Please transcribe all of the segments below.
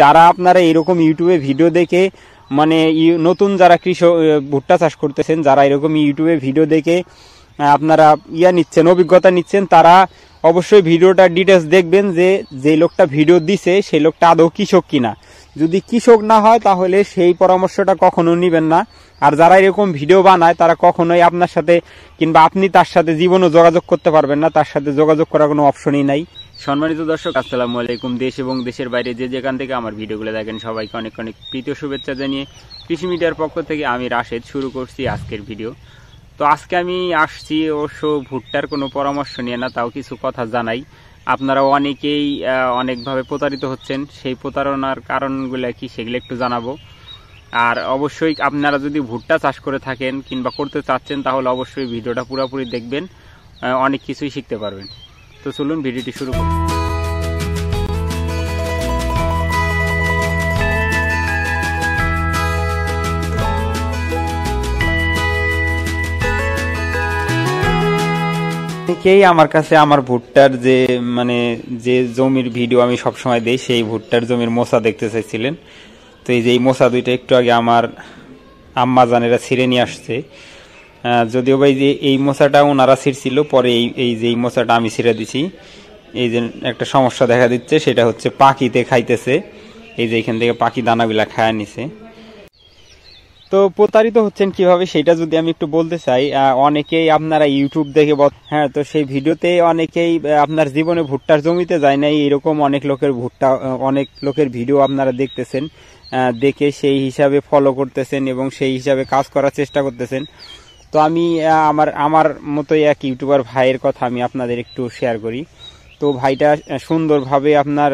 যারা আপনারা এরকম ইউটিউবে ভিডিও দেখে মানে নতুন যারা কৃষক ভুট্টা চাষ করতেছেন যারা এরকম ইউটিউবে ভিডিও দেখে আপনারা ইয়া নিচ্ছেন অভিজ্ঞতা নিচ্ছেন তারা অবশ্যই ভিডিওটা ডিটেলস দেখবেন যে যে লোকটা ভিডিও দিছে সেই লোকটা আদৌ কৃষক কিনা যদি কৃষক না হয় তাহলে সেই পরামর্শটা কখনো নিবেন না আর যারা এরকম ভিডিও বানায় তারা কখনোই আপনার সাথে কিংবা আপনি তার সাথে জীবনও যোগাযোগ করতে পারবেন না তার সাথে যোগাযোগ করার কোনো অপশনই নাই সম্মানিত দর্শক আসসালামু আলাইকুম দেশ এবং দেশের বাইরে যে যেখান থেকে আমার ভিডিওগুলো দেখেন সবাইকে অনেক অনেক প্রীতীয় শুভেচ্ছা জানিয়ে কৃষি মিডিয়ার পক্ষ থেকে আমি রাশেদ শুরু করছি আজকের ভিডিও তো আজকে আমি আসছি অবশ্য ভুট্টার কোনো পরামর্শ নিয়ে না তাও কিছু কথা জানাই আপনারা অনেকেই অনেকভাবে প্রতারিত হচ্ছেন সেই প্রতারণার কারণগুলো কি সেগুলো একটু জানাবো আর অবশ্যই আপনারা যদি ভুট্টা চাষ করে থাকেন কিংবা করতে চাচ্ছেন তাহলে অবশ্যই ভিডিওটা পুরোপুরি দেখবেন অনেক কিছুই শিখতে পারবেন তো চলুন ভিডিওটি শুরু করি থেকেই আমার কাছে আমার ভুট্টার যে মানে যে জমির ভিডিও আমি সবসময় দিই সেই ভুট্টার জমির মোসা দেখতে চাইছিলেন তো এই যে এই মোসা দুইটা একটু আগে আমার আম্মা জানেরা ছিঁড়ে নিয়ে আসছে যদিও ভাই যে এই মশাটা ওনারা ছিঁড়ছিল পরে এই এই যে এই মশাটা আমি ছিঁড়ে দিছি এই যে একটা সমস্যা দেখা দিচ্ছে সেটা হচ্ছে পাখিতে খাইতেছে এই যে এখান থেকে পাখি দানাগুলা খায় নিছে তো প্রতারিত হচ্ছেন কিভাবে সেটা যদি আমি একটু বলতে চাই অনেকেই আপনারা ইউটিউব দেখে হ্যাঁ তো সেই ভিডিওতে অনেকেই আপনার জীবনে ভুট্টার জমিতে যায় নাই এরকম অনেক লোকের ভুট্টা অনেক লোকের ভিডিও আপনারা দেখতেছেন দেখে সেই হিসাবে ফলো করতেছেন এবং সেই হিসাবে কাজ করার চেষ্টা করতেছেন তো আমি আমার আমার মতোই এক ইউটিউবার ভাইয়ের কথা আমি আপনাদের একটু শেয়ার করি তো ভাইটা সুন্দরভাবে আপনার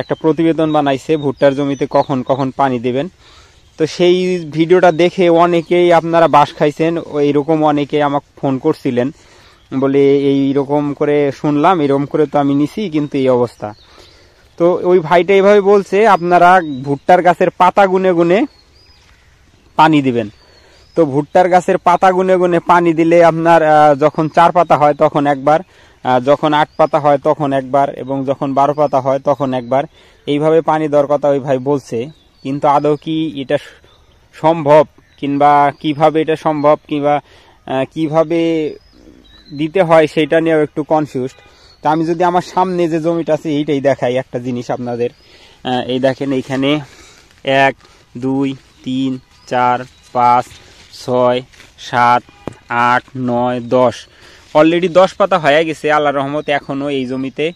একটা প্রতিবেদন বানাইছে ভুট্টার জমিতে কখন কখন পানি দেবেন তো সেই ভিডিওটা দেখে অনেকেই আপনারা বাস খাইছেন এইরকম অনেকে আমাকে ফোন করছিলেন বলে এই রকম করে শুনলাম এরকম করে তো আমি নিছি কিন্তু এই অবস্থা তো ওই ভাইটা এইভাবে বলছে আপনারা ভুট্টার গাছের পাতা গুনে গুনে পানি দিবেন তো ভুট্টার গাছের পাতা গুনে গুনে পানি দিলে আপনার যখন চার পাতা হয় তখন একবার যখন আট পাতা হয় তখন একবার এবং যখন বারো পাতা হয় তখন একবার এইভাবে পানি দেওয়ার কথা ওই ভাই বলছে কিন্তু আদৌ কি এটা সম্ভব কিংবা কিভাবে এটা সম্ভব কিংবা কিভাবে দিতে হয় সেটা নিয়েও একটু কনফিউজ তো আমি যদি আমার সামনে যে জমিটা আছে এইটাই দেখাই একটা জিনিস আপনাদের এই দেখেন এইখানে এক দুই তিন চার পাঁচ ছয় সাত আট নয় দশ অলরেডি দশ পাতা হয়ে গেছে আল্লাহ রহমত এখনও এই জমিতে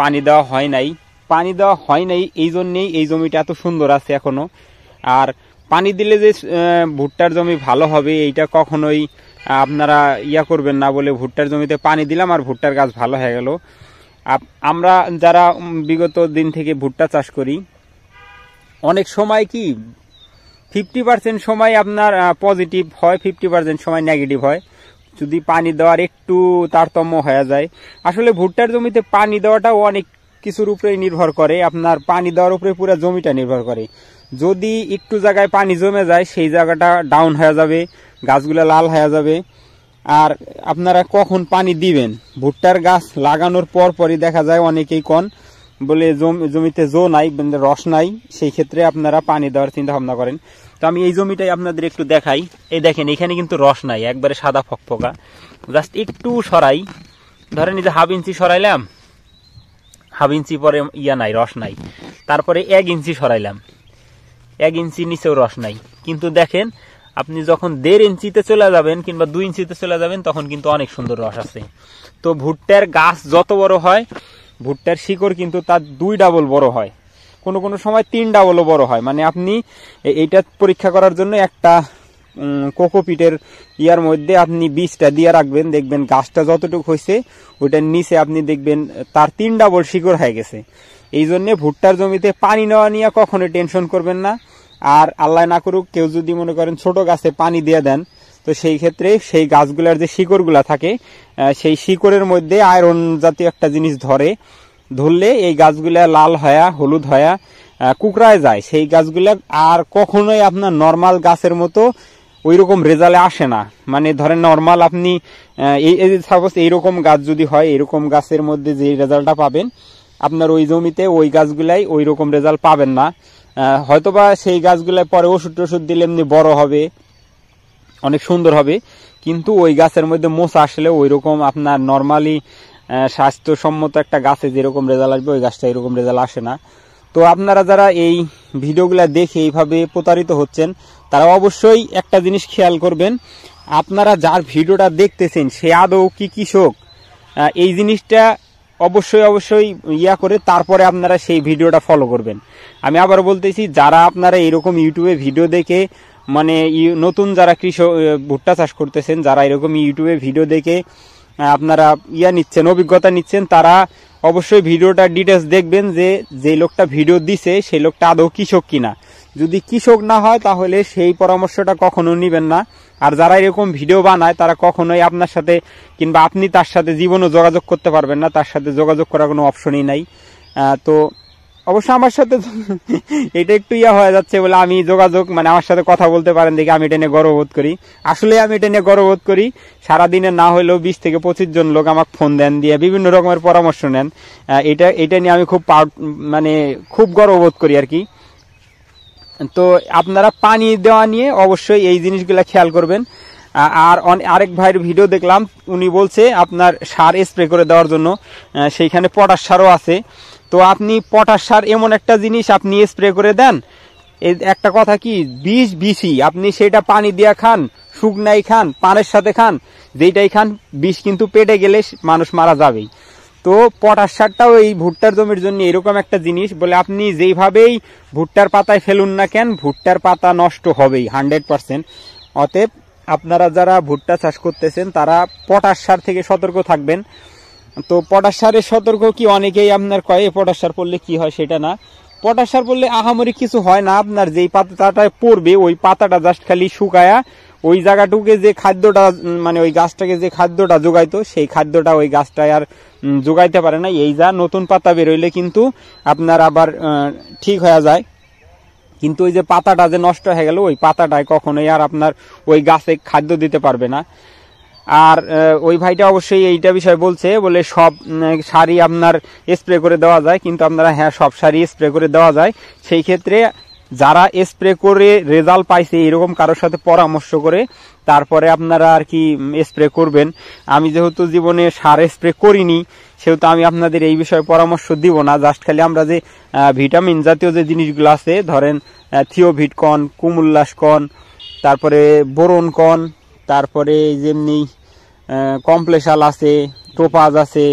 পানি দেওয়া হয় নাই পানি দেওয়া হয় নাই এই জন্যেই এই জমিটা এত সুন্দর আছে এখনও আর পানি দিলে যে ভুট্টার জমি ভালো হবে এইটা কখনোই আপনারা ইয়া করবেন না বলে ভুট্টার জমিতে পানি দিলাম আর ভুট্টার গাছ ভালো হয়ে গেল আমরা যারা বিগত দিন থেকে ভুট্টা চাষ করি অনেক সময় কি ফিফটি পার্সেন্ট সময় আপনার পজিটিভ হয় ফিফটি পার্সেন্ট সময় নেগেটিভ হয় যদি পানি দেওয়ার একটু তারতম্য হয়ে যায় আসলে ভুট্টার জমিতে পানি দেওয়াটাও অনেক কিছুর উপরে নির্ভর করে আপনার পানি দেওয়ার উপরে পুরো জমিটা নির্ভর করে যদি একটু জায়গায় পানি জমে যায় সেই জায়গাটা ডাউন হয়ে যাবে গাছগুলো লাল হয়ে যাবে আর আপনারা কখন পানি দিবেন ভুট্টার গাছ লাগানোর পর পরই দেখা যায় অনেকেই কন বলে জমিতে জো নাই রস নাই সেই ক্ষেত্রে আপনারা পানি দেওয়ার চিন্তা ভাবনা করেন তো আমি এই জমিটাই আপনাদের একটু দেখাই এই দেখেন এখানে কিন্তু রস নাই একবারে সাদা ফকফকা জাস্ট একটু সরাই ধরেন এই যে হাফ ইঞ্চি সরাইলাম হাফ ইঞ্চি পরে ইয়া নাই রস নাই তারপরে এক ইঞ্চি সরাইলাম এক ইঞ্চি নিচেও রস নাই কিন্তু দেখেন আপনি যখন দেড় ইঞ্চিতে চলে যাবেন কিংবা দুই ইঞ্চিতে চলে যাবেন তখন কিন্তু অনেক সুন্দর রস আছে তো ভুট্টার গাছ যত বড় হয় ভুট্টার শিকড় কিন্তু তার দুই ডাবল বড় হয় কোনো কোনো সময় তিন ডাবলও বড় হয় মানে আপনি এইটা পরীক্ষা করার জন্য একটা কোকোপিটের ইয়ার মধ্যে আপনি বীজটা দিয়ে রাখবেন দেখবেন গাছটা যতটুকু হয়েছে ওইটার নিচে আপনি দেখবেন তার তিন ডাবল শিকড় হয়ে গেছে এই জন্যে ভুট্টার জমিতে পানি নেওয়া নিয়ে কখনো টেনশন করবেন না আর আল্লাহ না করুক কেউ যদি মনে করেন ছোট গাছে পানি দিয়ে দেন তো সেই ক্ষেত্রে সেই গাছগুলার যে শিকড়গুলা থাকে সেই শিকড়ের মধ্যে আয়রন জাতীয় একটা জিনিস ধরে ধরলে এই গাছগুলা লাল হয়া হলুদ হয়া কুকরায় যায় সেই গাছগুলা আর কখনোই আপনার নর্মাল গাছের মতো ওই রকম রেজাল্টে আসে না মানে ধরেন নর্মাল আপনি এই সাপোজ এইরকম গাছ যদি হয় এরকম গাছের মধ্যে যে রেজাল্টটা পাবেন আপনার ওই জমিতে ওই গাছগুলাই ওই রকম রেজাল্ট পাবেন না হয়তোবা সেই গাছগুলাই পরে ওষুধ টষুধ দিলে এমনি বড় হবে অনেক সুন্দর হবে কিন্তু ওই গাছের মধ্যে মোচা আসলে ওই রকম আপনার নর্মালি স্বাস্থ্যসম্মত একটা গাছে যেরকম রেজাল্ট আসবে ওই গাছটা এরকম রেজাল্ট আসে না তো আপনারা যারা এই ভিডিওগুলো দেখে এইভাবে প্রতারিত হচ্ছেন তারা অবশ্যই একটা জিনিস খেয়াল করবেন আপনারা যার ভিডিওটা দেখতেছেন সে আদৌ কি কৃষক এই জিনিসটা অবশ্যই অবশ্যই ইয়া করে তারপরে আপনারা সেই ভিডিওটা ফলো করবেন আমি আবার বলতেছি যারা আপনারা এরকম ইউটিউবে ভিডিও দেখে মানে নতুন যারা কৃষক ভুট্টা চাষ করতেছেন যারা এরকম ইউটিউবে ভিডিও দেখে হ্যাঁ, আপনারা ইয়া নিচ্ছেন অভিজ্ঞতা নিচ্ছেন তারা অবশ্যই ভিডিওটা ডিটেলস দেখবেন যে যে লোকটা ভিডিও দিছে সেই লোকটা আদৌ কৃষক কিনা যদি কৃষক না হয় তাহলে সেই পরামর্শটা কখনো নিবেন না আর যারা এরকম ভিডিও বানায় তারা কখনোই আপনার সাথে কিংবা আপনি তার সাথে জীবনও যোগাযোগ করতে পারবেন না তার সাথে যোগাযোগ করার কোনো অপশনই নাই তো অবশ্য আমার সাথে এটা একটু ইয়া হয়ে যাচ্ছে বলে আমি যোগাযোগ মানে আমার সাথে কথা বলতে পারেন দেখি আমি এটা নিয়ে গর্ববোধ করি আসলে আমি এটা নিয়ে গর্ববোধ করি সারাদিনে না হলেও বিশ থেকে পঁচিশ জন লোক আমাকে ফোন দেন দিয়ে বিভিন্ন রকমের পরামর্শ নেন এটা এটা নিয়ে আমি খুব মানে খুব গর্ববোধ করি আর কি তো আপনারা পানি দেওয়া নিয়ে অবশ্যই এই জিনিসগুলো খেয়াল করবেন আর আরেক ভাইয়ের ভিডিও দেখলাম উনি বলছে আপনার সার স্প্রে করে দেওয়ার জন্য সেইখানে পটাশ সারও আছে তো আপনি পটাশ সার এমন একটা জিনিস আপনি স্প্রে করে দেন একটা কথা কি বিষ বিষি আপনি সেটা পানি দিয়া খান শুকনাই খান পানের সাথে খান যেইটাই খান বিষ কিন্তু পেটে গেলে মানুষ মারা যাবেই তো পটাশ সারটাও এই ভুট্টার জমির জন্য এরকম একটা জিনিস বলে আপনি যেইভাবেই ভুট্টার পাতায় ফেলুন না কেন ভুট্টার পাতা নষ্ট হবেই হান্ড্রেড পারসেন্ট অতএব আপনারা যারা ভুট্টা চাষ করতেছেন তারা পটাশ সার থেকে সতর্ক থাকবেন তো পটাশ সারের সতর্ক কি অনেকেই আপনার কয়ে পটাশ সার পড়লে কি হয় সেটা না পটাশ সার পড়লে আহামরি কিছু হয় না আপনার যেই পাতাটায় পড়বে ওই পাতাটা জাস্ট খালি শুকায়া ওই জায়গাটুকে যে খাদ্যটা মানে ওই গাছটাকে যে খাদ্যটা যোগাইতো সেই খাদ্যটা ওই গাছটায় আর যোগাইতে পারে না এই যা নতুন পাতা বেরোইলে কিন্তু আপনার আবার ঠিক হয়ে যায় কিন্তু ওই যে পাতাটা যে নষ্ট হয়ে গেল ওই পাতাটায় কখনোই আর আপনার ওই গাছে খাদ্য দিতে পারবে না আর ওই ভাইটা অবশ্যই এইটা বিষয় বলছে বলে সব শাড়ি আপনার স্প্রে করে দেওয়া যায় কিন্তু আপনারা হ্যাঁ সব শাড়ি স্প্রে করে দেওয়া যায় সেই ক্ষেত্রে যারা স্প্রে করে রেজাল্ট পাইছে এরকম কারোর সাথে পরামর্শ করে তারপরে আপনারা আর কি স্প্রে করবেন আমি যেহেতু জীবনে সার স্প্রে করিনি সেহেতু আমি আপনাদের এই বিষয়ে পরামর্শ দিব না জাস্ট খালি আমরা যে ভিটামিন জাতীয় যে জিনিসগুলো আছে ধরেন থিওভিটকন কুমুল্লাসকন তারপরে বোরনকন তারপরে যেমনি কমপ্লেশাল আছে টোপাজ আছে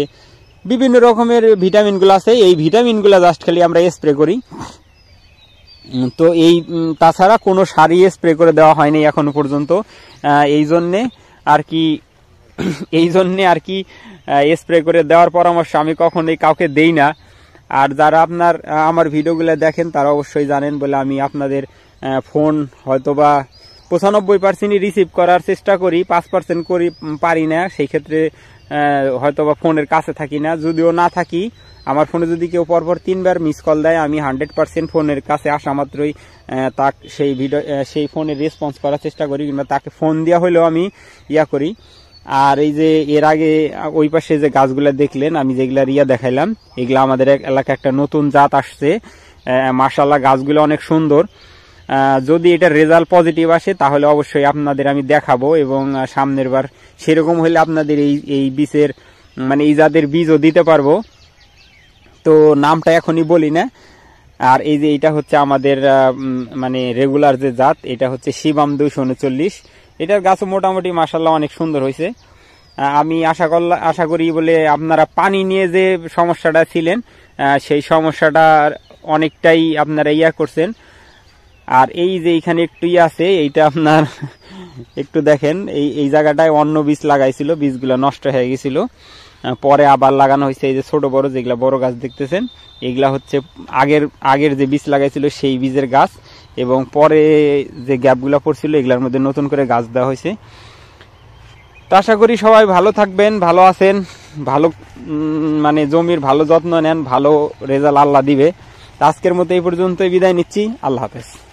বিভিন্ন রকমের ভিটামিনগুলো আছে এই ভিটামিনগুলো জাস্ট খালি আমরা স্প্রে করি তো এই তাছাড়া কোনো সারি স্প্রে করে দেওয়া হয়নি এখনো পর্যন্ত এই জন্যে আর কি এই জন্যে আর কি স্প্রে করে দেওয়ার পরামর্শ আমি কখনোই কাউকে দেই না আর যারা আপনার আমার ভিডিওগুলো দেখেন তারা অবশ্যই জানেন বলে আমি আপনাদের ফোন হয়তোবা পঁচানব্বই পার্সেন্টই রিসিভ করার চেষ্টা করি পাঁচ পার্সেন্ট করি পারি না সেই ক্ষেত্রে হয়তো বা ফোনের কাছে থাকি না যদিও না থাকি আমার ফোনে যদি কেউ পরপর তিনবার মিস কল দেয় আমি হান্ড্রেড পার্সেন্ট ফোনের কাছে আসা মাত্রই তাক সেই ভিডিও সেই ফোনে রেসপন্স করার চেষ্টা করি কিংবা তাকে ফোন দেওয়া হলেও আমি ইয়া করি আর এই যে এর আগে ওই পাশে যে গাছগুলো দেখলেন আমি যেগুলা রিয়া দেখাইলাম এগুলো আমাদের এলাকা একটা নতুন জাত আসছে মার্শাল্লাহ গাছগুলো অনেক সুন্দর যদি এটা রেজাল্ট পজিটিভ আসে তাহলে অবশ্যই আপনাদের আমি দেখাবো এবং সামনের বার সেরকম হলে আপনাদের এই এই বীজের মানে এই জাতের বীজও দিতে পারবো তো নামটা এখনই বলি না আর এই যে এটা হচ্ছে আমাদের মানে রেগুলার যে জাত এটা হচ্ছে শিবাম দুইশো উনচল্লিশ এটার গাছও মোটামুটি মাসাল্লাহ অনেক সুন্দর হয়েছে আমি আশা করলাম আশা করি বলে আপনারা পানি নিয়ে যে সমস্যাটা ছিলেন সেই সমস্যাটা অনেকটাই আপনারা ইয়া করছেন আর এই যে এখানে একটু আছে এইটা আপনার একটু দেখেন এই এই জায়গাটায় অন্য বীজ লাগাইছিল বীজগুলো নষ্ট হয়ে গেছিল পরে আবার লাগানো হয়েছে এই যে ছোট বড় যেগুলো বড় গাছ দেখতেছেন এগুলা হচ্ছে আগের আগের যে বীজ লাগাইছিল সেই বীজের গাছ এবং পরে যে গ্যাপগুলো পড়ছিল এগুলার মধ্যে নতুন করে গাছ দেওয়া হয়েছে তো আশা করি সবাই ভালো থাকবেন ভালো আছেন ভালো মানে জমির ভালো যত্ন নেন ভালো রেজাল্ট আল্লাহ দিবে আজকের মতো এই পর্যন্তই বিদায় নিচ্ছি আল্লাহ হাফেজ